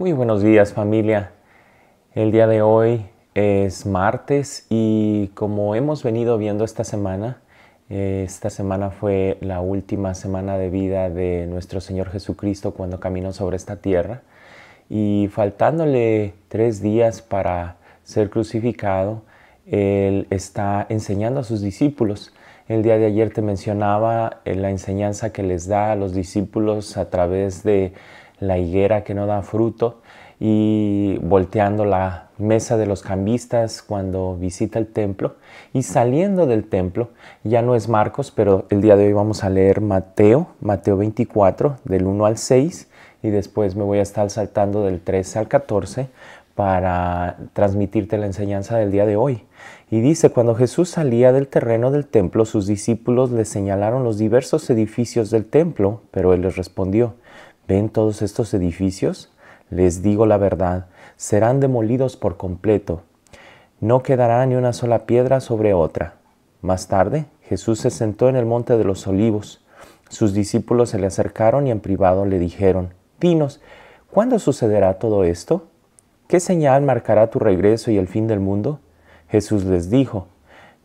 Muy buenos días familia. El día de hoy es martes y como hemos venido viendo esta semana, eh, esta semana fue la última semana de vida de nuestro Señor Jesucristo cuando caminó sobre esta tierra y faltándole tres días para ser crucificado, Él está enseñando a sus discípulos. El día de ayer te mencionaba eh, la enseñanza que les da a los discípulos a través de la higuera que no da fruto y volteando la mesa de los cambistas cuando visita el templo y saliendo del templo, ya no es Marcos, pero el día de hoy vamos a leer Mateo, Mateo 24, del 1 al 6 y después me voy a estar saltando del 13 al 14 para transmitirte la enseñanza del día de hoy. Y dice, cuando Jesús salía del terreno del templo, sus discípulos le señalaron los diversos edificios del templo, pero él les respondió, ¿Ven todos estos edificios? Les digo la verdad, serán demolidos por completo. No quedará ni una sola piedra sobre otra. Más tarde, Jesús se sentó en el monte de los olivos. Sus discípulos se le acercaron y en privado le dijeron, Dinos, ¿cuándo sucederá todo esto? ¿Qué señal marcará tu regreso y el fin del mundo? Jesús les dijo,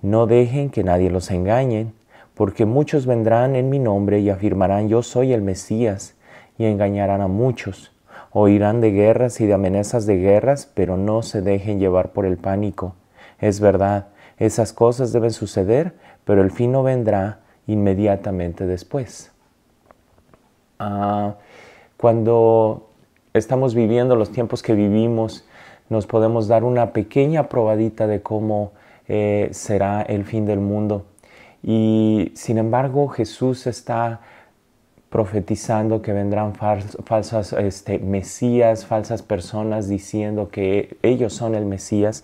No dejen que nadie los engañe, porque muchos vendrán en mi nombre y afirmarán, Yo soy el Mesías y engañarán a muchos. Oirán de guerras y de amenazas de guerras, pero no se dejen llevar por el pánico. Es verdad, esas cosas deben suceder, pero el fin no vendrá inmediatamente después. Ah, cuando estamos viviendo los tiempos que vivimos, nos podemos dar una pequeña probadita de cómo eh, será el fin del mundo. Y sin embargo, Jesús está profetizando que vendrán falsas este, mesías, falsas personas diciendo que ellos son el mesías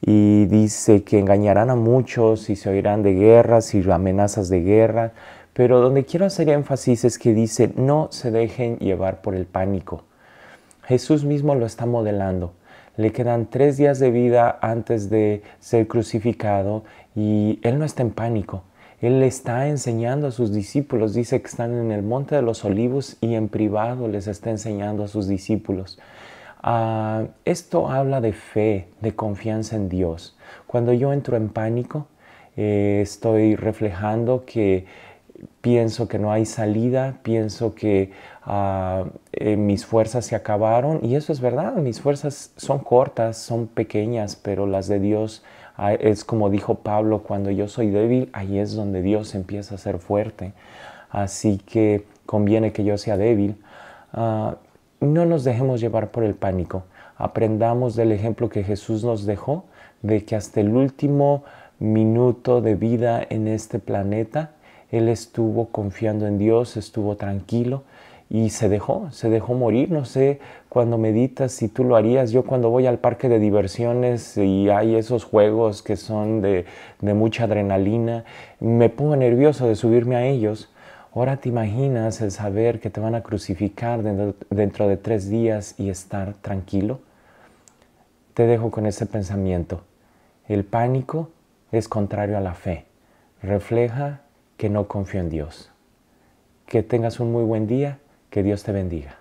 y dice que engañarán a muchos y se oirán de guerras y amenazas de guerra, pero donde quiero hacer énfasis es que dice no se dejen llevar por el pánico. Jesús mismo lo está modelando. Le quedan tres días de vida antes de ser crucificado y él no está en pánico. Él le está enseñando a sus discípulos, dice que están en el Monte de los Olivos y en privado les está enseñando a sus discípulos. Ah, esto habla de fe, de confianza en Dios. Cuando yo entro en pánico, eh, estoy reflejando que pienso que no hay salida, pienso que ah, eh, mis fuerzas se acabaron y eso es verdad, mis fuerzas son cortas, son pequeñas, pero las de Dios ah, es como dijo Pablo, cuando yo soy débil, ahí es donde Dios empieza a ser fuerte, así que conviene que yo sea débil. Ah, no nos dejemos llevar por el pánico, aprendamos del ejemplo que Jesús nos dejó, de que hasta el último minuto de vida en este planeta, él estuvo confiando en Dios, estuvo tranquilo y se dejó, se dejó morir. No sé cuando meditas si tú lo harías. Yo cuando voy al parque de diversiones y hay esos juegos que son de, mucha adrenalina, me pongo nervioso de subirme a ellos. Ahora te imaginas el saber que te van a crucificar dentro de tres días y estar tranquilo. Te dejo con ese pensamiento. El pánico es contrario a la fe. Refleja que no confío en Dios. Que tengas un muy buen día, que Dios te bendiga.